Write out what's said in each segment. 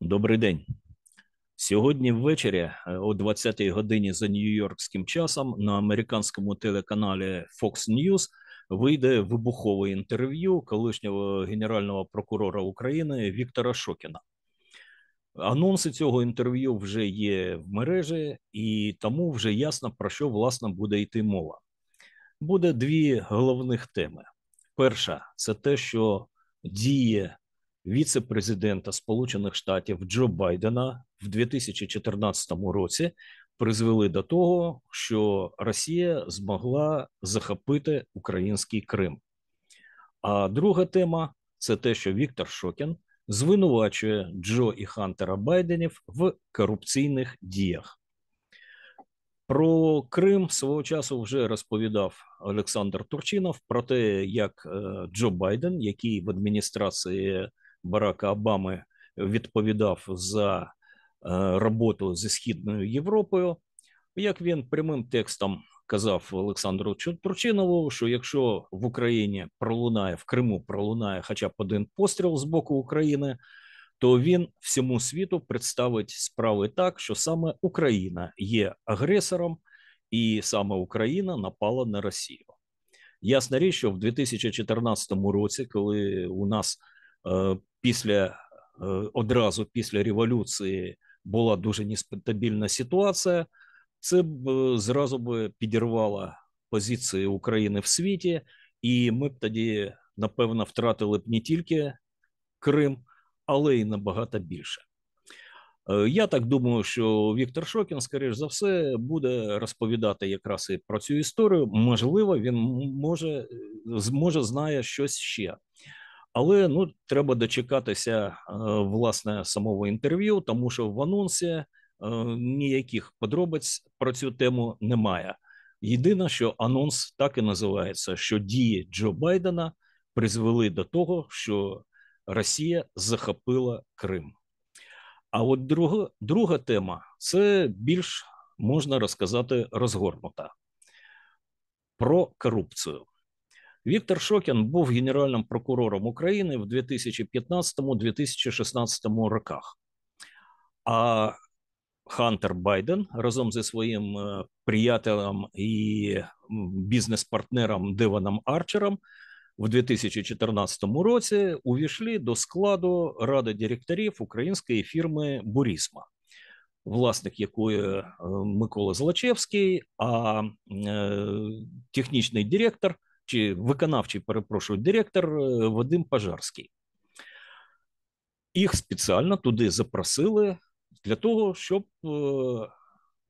Добрий день. Сьогодні ввечері, е, о 20-й годині за нью-йоркським часом, на американському телеканалі Fox News вийде вибухове інтерв'ю колишнього генерального прокурора України Віктора Шокіна. Анонси цього інтерв'ю вже є в мережі, і тому вже ясно про що власне буде йти мова. Буде дві головних теми. Перша це те, що діє віце-президента Сполучених Штатів Джо Байдена в 2014 році призвели до того, що Росія змогла захопити український Крим. А друга тема це те, що Віктор Шокін звинувачує Джо і Хантера Байденів в корупційних діях. Про Крим свого часу вже розповідав Олександр Турчинов про те, як е, Джо Байден, який в адміністрації Барака Обами відповідав за е, роботу зі східною Європою. Як він прямим текстом казав Олександру Турчинову, що якщо в Україні пролунає в Криму, пролунає хоча б один постріл з боку України, то він всьому світу представить справи так, що саме Україна є агресором, і саме Україна напала на Росію. Ясна річ, що в 2014 році, коли у нас Э, після е, одразу після революції була дуже нестабільна ситуація. Це б е, зразу б підірвало позиції України в світі, і ми б тоді, напевно, втратили б не тільки Крим, але й набагато більше. Е, я так думаю, що Віктор Шокін, скоріш за все, буде розповідати якраз і про цю історію. Можливо, він може зможе знає щось ще. Але ну треба дочекатися е, власне самого інтерв'ю, тому що в анонсі е, ніяких подробиць про цю тему немає. Єдине, що анонс так і називається, що дії Джо Байдена призвели до того, що Росія захопила Крим. А от друга, друга тема це більш можна розказати розгорнута про корупцію. Віктор Шокін був генеральним прокурором України в 2015-2016 роках. А Хантер Байден разом зі своїм е, приятелем і бізнес-партнером Деваном Арчером в 2014 році увійшли до складу ради директорів української фірми Бурісма, власник якої е, Микола Злачевський, а е, технічний директор чи виконавчий, перепрошую, директор е, Вадим Пожарський. Їх спеціально туди запросили для того, щоб е,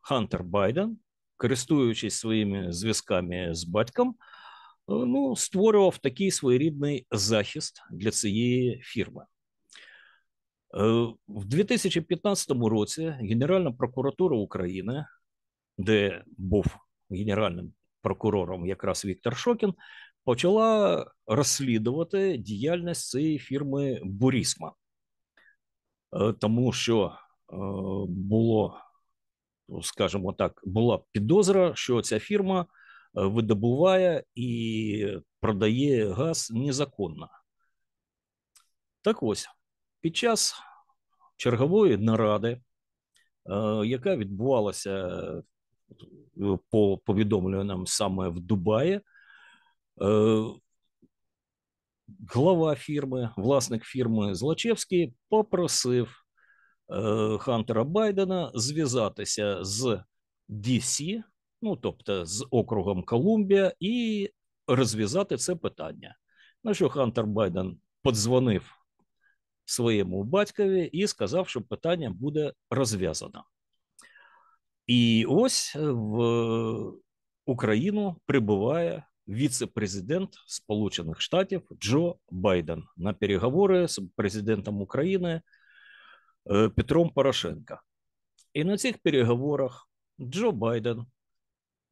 Хантер Байден, користуючись своїми зв'язками з батьком, е, ну, створював такий своєрідний захист для цієї фірми. В 2015 році Генеральна прокуратура України, де був генеральним прокурором якраз Віктор Шокін, почала розслідувати діяльність цієї фірми Бурісма, е, тому що е, було, ну, скажімо так, була підозра, що ця фірма е, видобуває і продає газ незаконно. Так ось під час чергової наради, яка відбувалася Е, по повідомленням саме в Дубаї. Е, глава фірми, власник фірми Злачевський, попросив е, Хантера Байдена зв'язатися з DC, ну тобто з округом Колумбія, і розв'язати це питання. На що Хантер Байден подзвонив своєму батькові і сказав, що питання буде розв'язано. І ось э, в Україну прибуває віце-президент Сполучених Штатів Джо Байден на переговори з президентом України э, Петром Порошенка. І на цих переговорах Джо Байден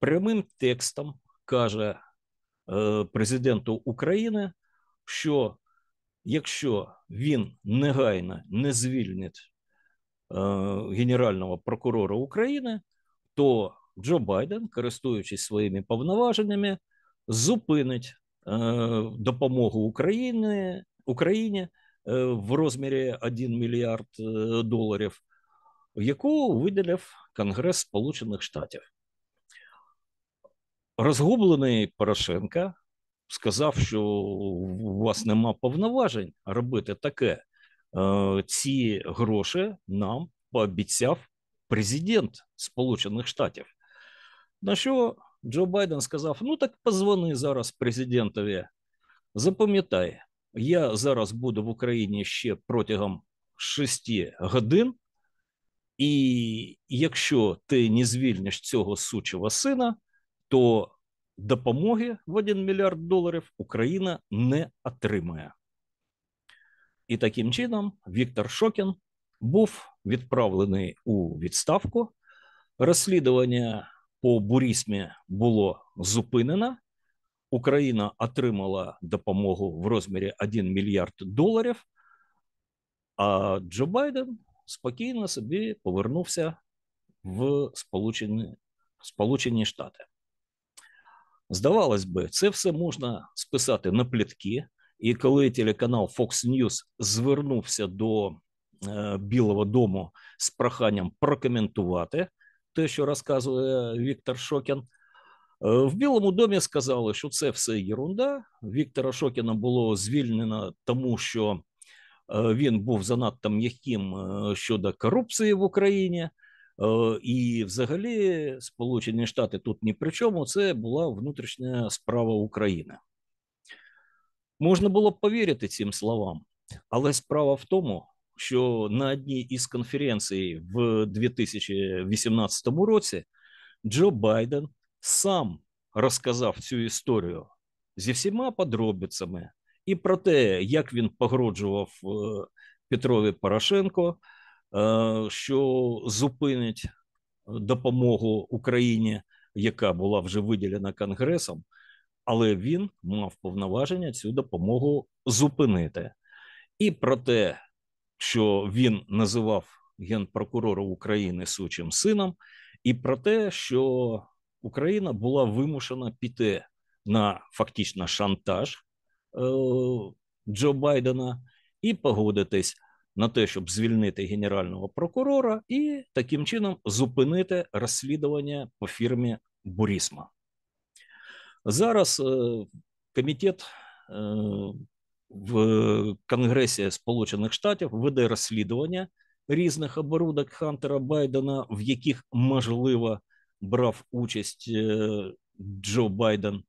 прямим текстом каже э, президенту України, що якщо він негайно не звільнить Э, генерального прокурора України, то Джо Байден, користуючись своїми повноваженнями, зупинить э, допомогу України, Україні э, в розмірі 1 мільярд доларів, яку виділив Конгрес Сполучених Штатів. Розгублений Порошенка сказав, що у вас нема повноважень робити таке ці э, гроші нам пообіцяв президент Сполучених Штатів. На що Джо Байден сказав: Ну так позвони зараз президентові. Запам'ятай, я зараз буду в Україні ще протягом шести годин, і якщо ти не звільниш цього сучого сина, то допомоги в 1 мільярд доларів Україна не отримає. І таким чином Віктор Шокін був відправлений у відставку. Розслідування по бурісмі було зупинено. Україна отримала допомогу в розмірі 1 мільярд доларів. А Джо Байден спокійно собі повернувся в Сполучені, Сполучені Штати. Здавалось би, це все можна списати на плітки, і коли телеканал Fox News звернувся до е, Білого Дому з проханням прокоментувати те, що розказує Віктор Шокін, е, в Білому домі сказали, що це все ерунда. Віктора Шокіна було звільнено, тому що е, він був занадто м'яким щодо корупції в Україні. І, взагалі, Сполучені Штати тут ні при чому це була внутрішня справа України. Можна було б повірити цим словам, але справа в тому, що на одній із конференцій в 2018 році Джо Байден сам розказав цю історію зі всіма подробицями і про те, як він погроджував е, Петрові Порошенко, е, що зупинить допомогу Україні, яка була вже виділена Конгресом але він мав повноваження цю допомогу зупинити. І про те, що він називав генпрокурора України сучим сином, і про те, що Україна була вимушена піти на фактично шантаж е, Джо Байдена і погодитись на те, щоб звільнити генерального прокурора, і таким чином зупинити розслідування по фірмі Бурісма. Зараз е, комітет е, в Конгресі Сполучених Штатів веде розслідування різних оборудок Хантера Байдена, в яких можливо брав участь е, Джо Байден.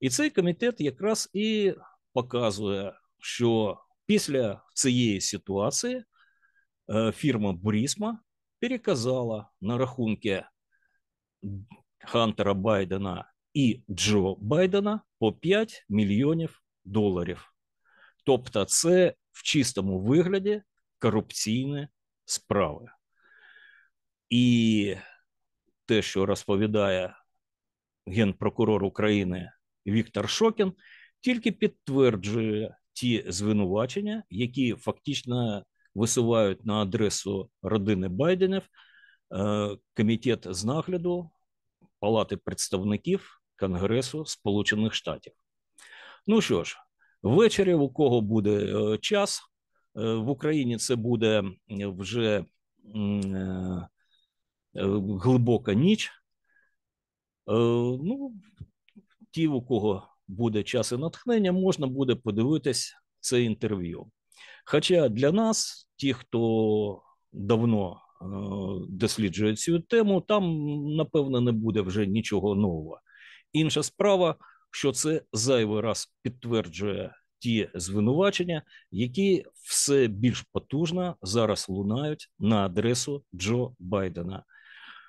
І цей комітет якраз і показує, що після цієї ситуації фірма Бурісма переказала на рахунки Хантера Байдена і Джо Байдена по 5 мільйонів доларів. Тобто, це в чистому вигляді корупційні справи. І те, що розповідає генпрокурор України Віктор Шокін, тільки підтверджує ті звинувачення, які фактично висувають на адресу родини Байденів е, комітет з нагляду Палати представників Конгресу Сполучених Штатів. Ну що ж, ввечері у кого буде е, час е, в Україні? Це буде вже е, глибока ніч. Ну, ті, у кого буде час і натхнення, можна буде подивитись це інтерв'ю. Хоча для нас, ті, хто давно досліджує цю тему, там напевно не буде вже нічого нового. Інша справа, що це зайвий раз підтверджує ті звинувачення, які все більш потужно зараз лунають на адресу Джо Байдена,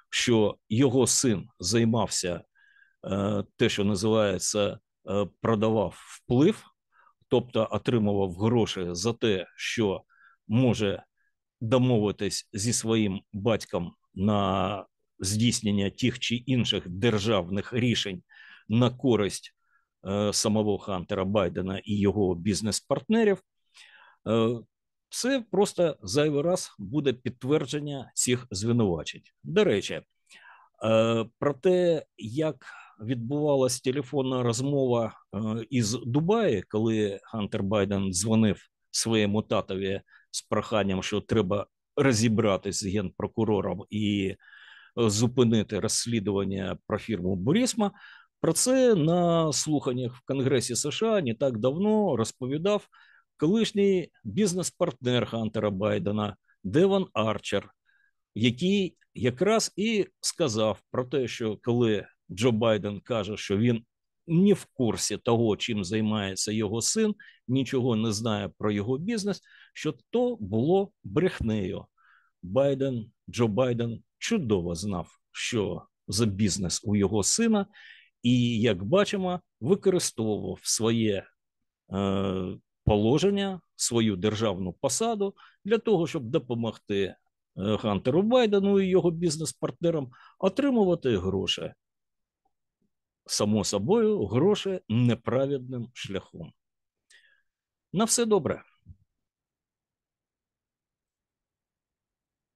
що його син займався е, те, що називається, е, продавав вплив, тобто отримував гроші за те, що може домовитись зі своїм батьком на здійснення тих чи інших державних рішень на користь е, самого Хантера Байдена і його бізнес-партнерів. Е, це просто зайвий раз буде підтвердження цих звинувачень. До речі, е, про те, як відбувалася телефонна розмова із Дубаї, коли Хантер Байден дзвонив своєму татові з проханням, що треба розібратися з генпрокурором і зупинити розслідування про фірму Бурісма, про це на слуханнях в Конгресі США не так давно розповідав колишній бізнес-партнер Хантера Байдена Деван Арчер, який якраз і сказав про те, що коли Джо Байден каже, що він не в курсі того, чим займається його син, нічого не знає про його бізнес, що то було брехнею. Байден Джо Байден чудово знав, що за бізнес у його сина, і, як бачимо, використовував своє е, положення, свою державну посаду для того, щоб допомогти е, Гантеру Байдену і його бізнес-партнерам отримувати гроші. Само собою, гроші неправедним шляхом. На все добре.